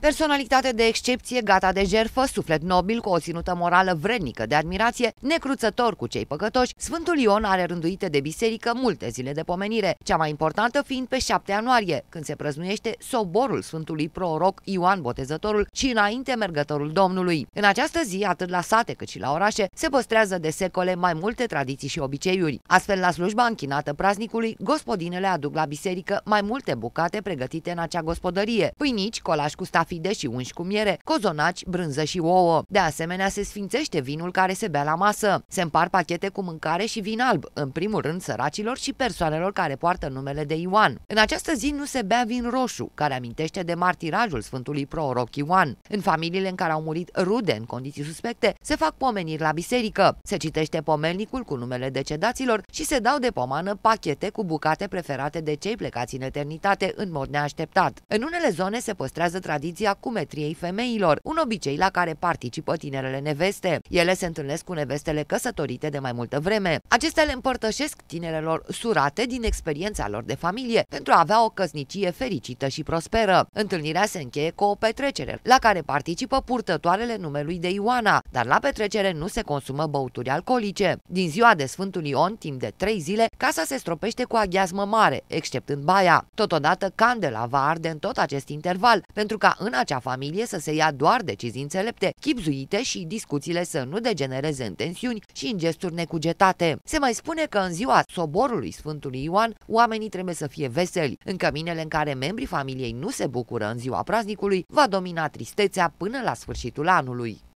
Personalitate de excepție, gata de jerfă, suflet nobil cu o ținută morală vrednică de admirație, necruțător cu cei păcătoși, Sfântul Ion are rânduite de biserică multe zile de pomenire, cea mai importantă fiind pe 7 ianuarie, când se prăznuiește soborul Sfântului Proroc Ioan Botezătorul și înainte mergătorul Domnului. În această zi, atât la sate cât și la orașe, se păstrează de secole mai multe tradiții și obiceiuri. Astfel, la slujba închinată praznicului, gospodinele aduc la biserică mai multe bucate pregătite în acea gospodărie, pâinici, colaj cu staf grafide și unși cu miere, cozonaci, brânză și ouă. De asemenea, se sfințește vinul care se bea la masă. Se împar pachete cu mâncare și vin alb, în primul rând săracilor și persoanelor care poartă numele de Ioan. În această zi nu se bea vin roșu, care amintește de martirajul Sfântului prooroc Ioan. În familiile în care au murit rude în condiții suspecte, se fac pomeniri la biserică, se citește pomelnicul cu numele decedaților și se dau de pomană pachete cu bucate preferate de cei plecați în eternitate în mod neașteptat. În unele zone se păstrează tradiții Convenția Cumetriei Femeilor, un obicei la care participă tinerele neveste. Ele se întâlnesc cu nevestele căsătorite de mai multă vreme. Acestea le împărtășesc tinerelor surate din experiența lor de familie pentru a avea o căsnicie fericită și prosperă. Întâlnirea se încheie cu o petrecere, la care participă purtătoarele numelui de Ioana, dar la petrecere nu se consumă băuturi alcoolice. Din ziua de Sfântul Ion, timp de trei zile, casa se stropește cu aghiazmă mare, exceptând baia. Totodată, candela va arde în tot acest interval, pentru ca în în acea familie să se ia doar decizii înțelepte, chipzuite și discuțiile să nu degenereze în tensiuni și în gesturi necugetate. Se mai spune că în ziua soborului Sfântului Ioan, oamenii trebuie să fie veseli. În căminele în care membrii familiei nu se bucură în ziua praznicului, va domina tristețea până la sfârșitul anului.